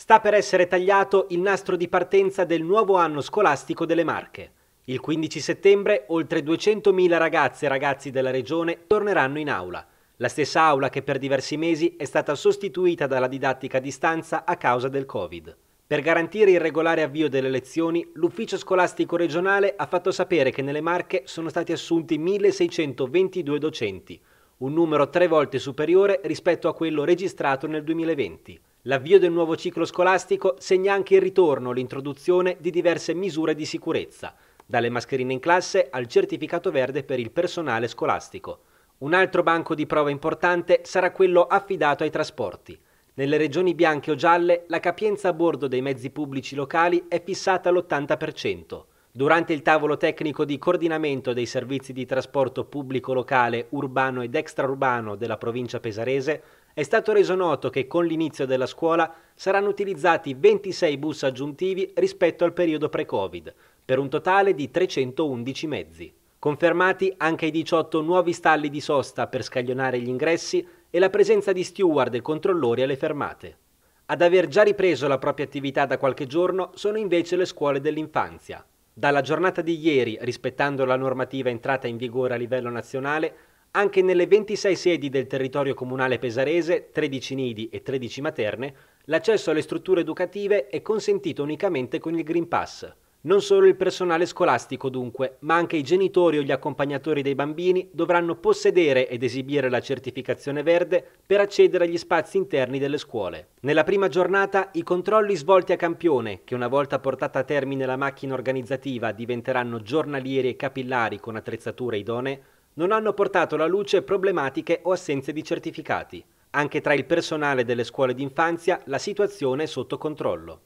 Sta per essere tagliato il nastro di partenza del nuovo anno scolastico delle Marche. Il 15 settembre oltre 200.000 ragazze e ragazzi della regione torneranno in aula, la stessa aula che per diversi mesi è stata sostituita dalla didattica a distanza a causa del Covid. Per garantire il regolare avvio delle lezioni, l'ufficio scolastico regionale ha fatto sapere che nelle Marche sono stati assunti 1622 docenti, un numero tre volte superiore rispetto a quello registrato nel 2020. L'avvio del nuovo ciclo scolastico segna anche il ritorno l'introduzione di diverse misure di sicurezza, dalle mascherine in classe al certificato verde per il personale scolastico. Un altro banco di prova importante sarà quello affidato ai trasporti. Nelle regioni bianche o gialle la capienza a bordo dei mezzi pubblici locali è fissata all'80%. Durante il tavolo tecnico di coordinamento dei servizi di trasporto pubblico locale, urbano ed extraurbano della provincia pesarese, è stato reso noto che con l'inizio della scuola saranno utilizzati 26 bus aggiuntivi rispetto al periodo pre-Covid, per un totale di 311 mezzi. Confermati anche i 18 nuovi stalli di sosta per scaglionare gli ingressi e la presenza di steward e controllori alle fermate. Ad aver già ripreso la propria attività da qualche giorno sono invece le scuole dell'infanzia. Dalla giornata di ieri, rispettando la normativa entrata in vigore a livello nazionale, anche nelle 26 sedi del territorio comunale pesarese, 13 nidi e 13 materne, l'accesso alle strutture educative è consentito unicamente con il Green Pass. Non solo il personale scolastico dunque, ma anche i genitori o gli accompagnatori dei bambini dovranno possedere ed esibire la certificazione verde per accedere agli spazi interni delle scuole. Nella prima giornata i controlli svolti a campione, che una volta portata a termine la macchina organizzativa diventeranno giornalieri e capillari con attrezzature idonee, non hanno portato alla luce problematiche o assenze di certificati. Anche tra il personale delle scuole d'infanzia la situazione è sotto controllo.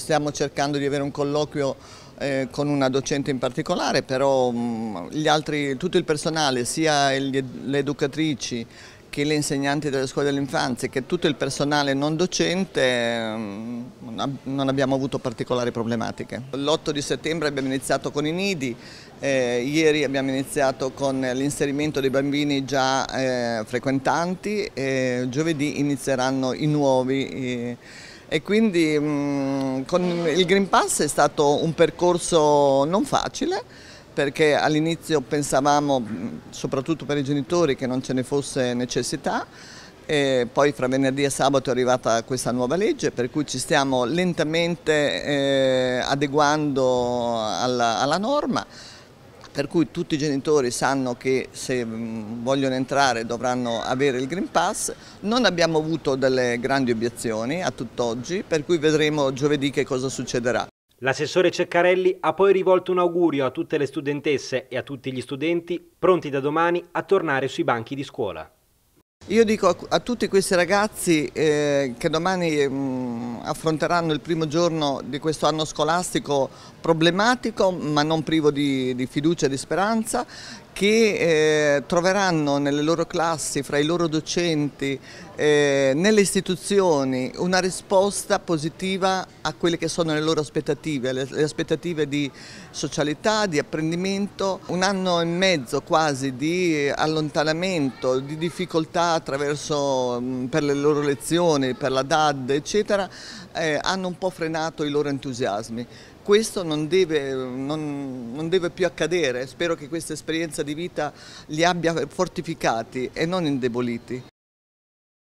Stiamo cercando di avere un colloquio eh, con una docente in particolare, però mh, mm, altri, tutto il personale, sia gli, le educatrici che gli insegnanti delle scuole dell'infanzia, che tutto il personale non docente ehm, non abbiamo avuto particolari problematiche. L'8 di settembre abbiamo iniziato con i nidi, eh, ieri abbiamo iniziato con l'inserimento dei bambini già eh, frequentanti e giovedì inizieranno i nuovi. Eh, e quindi mh, mm, con il Green Pass è stato un percorso non facile, perché all'inizio pensavamo, mm, soprattutto per i genitori, che non ce ne fosse necessità. E poi fra venerdì e sabato è arrivata questa nuova legge per cui ci stiamo lentamente eh, adeguando alla, alla norma per cui tutti i genitori sanno che se mm, vogliono entrare dovranno avere il Green Pass. Non abbiamo avuto delle grandi obiezioni a tutt'oggi, per cui vedremo giovedì che cosa succederà. L'assessore Ceccarelli ha poi rivolto un augurio a tutte le studentesse e a tutti gli studenti pronti da domani a tornare sui banchi di scuola. Io dico a tutti questi ragazzi eh, che domani mh, mm, affronteranno il primo giorno di questo anno scolastico problematico ma non privo di, di fiducia e di speranza che eh, troveranno nelle loro classi, fra i loro docenti, eh, nelle istituzioni una risposta positiva a quelle che sono le loro aspettative, le, le aspettative di socialità, di apprendimento, un anno e mezzo quasi di allontanamento, di difficoltà attraverso mh, mm, per le loro lezioni, per la DAD eccetera, eh, hanno un po' frenato i loro entusiasmi questo non deve, non, non deve, più accadere, spero che questa esperienza di vita li abbia fortificati e non indeboliti.